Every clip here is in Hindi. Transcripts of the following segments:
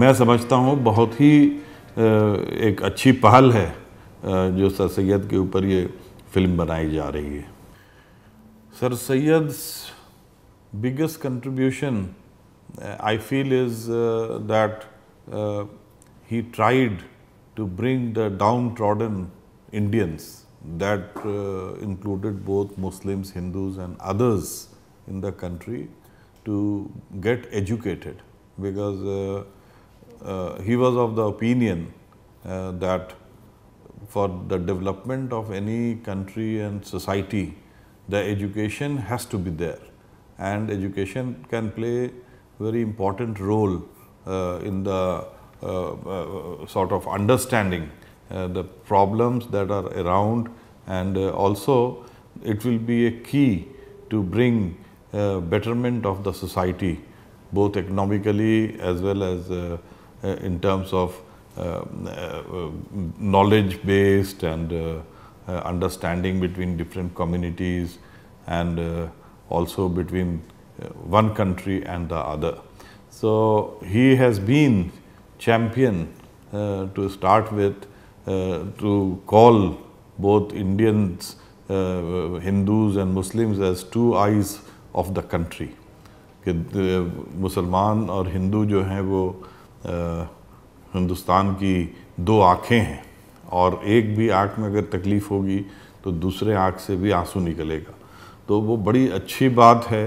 मैं समझता हूँ बहुत ही एक अच्छी पहल है जो सर सैद के ऊपर ये फिल्म बनाई जा रही है sir said biggest contribution I feel is that he tried to bring the downtrodden Indians that included both Muslims Hindus and others in the country to get educated because Uh, he was of the opinion uh, that for the development of any country and society, the education has to be there and education can play very important role uh, in the uh, uh, sort of understanding uh, the problems that are around and also it will be a key to bring betterment of the society both economically as well as uh, in terms of uh, uh, knowledge based and understanding between different communities and also between one country and the other. So he has been champion uh, to start with uh, to call both Indians, uh, Hindus and Muslims as two eyes of the country. कि मुसलमान or Hindu, जो हैं हिंदुस्तान की दो आँखें हैं और एक भी आँख में अगर तकलीफ़ होगी तो दूसरे आँख से भी आंसू निकलेगा तो वो बड़ी अच्छी बात है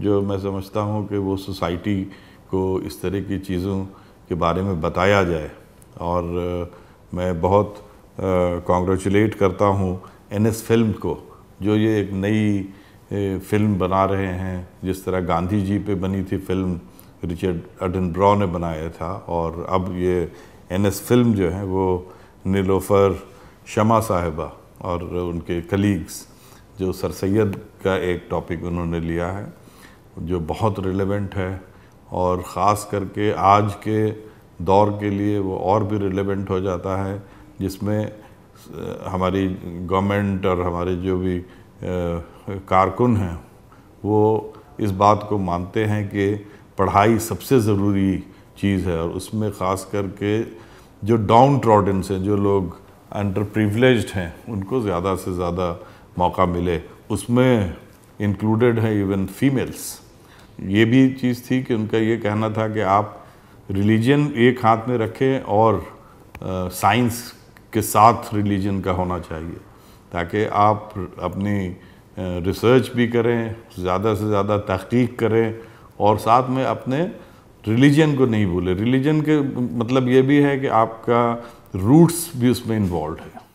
जो मैं समझता हूँ कि वो सोसाइटी को इस तरह की चीज़ों के बारे में बताया जाए और मैं बहुत कॉन्ग्रेचुलेट करता हूँ एन एस फिल्म को जो ये एक नई फिल्म बना रहे हैं जिस तरह गांधी जी पे बनी थी फिल्म रिचर्ड अडन ब्रॉ ने बनाया था और अब ये एन एस फिल्म जो है वो नीलोफर शमा साहिबा और उनके कलीग्स जो सर सैद का एक टॉपिक उन्होंने लिया है जो बहुत रिलेवेंट है और ख़ास करके आज के दौर के लिए वो और भी रिलेवेंट हो जाता है जिसमें हमारी गवर्नमेंट और हमारे जो भी कारकुन हैं वो इस बात को मानते हैं कि पढ़ाई सबसे ज़रूरी चीज़ है और उसमें ख़ास करके जो डाउन ट्रॉडेंस हैं जो लोग अंडर प्रिवलेज हैं उनको ज़्यादा से ज़्यादा मौका मिले उसमें इंक्लूडेड है इवन फीमेल्स ये भी चीज़ थी कि उनका ये कहना था कि आप रिलीजन एक हाथ में रखें और साइंस के साथ रिलीजन का होना चाहिए ताकि आप अपनी रिसर्च भी करें ज़्यादा से ज़्यादा तहकीक करें और साथ में अपने रिलीजन को नहीं भूले रिलीजन के मतलब ये भी है कि आपका रूट्स भी उसमें इन्वॉल्व है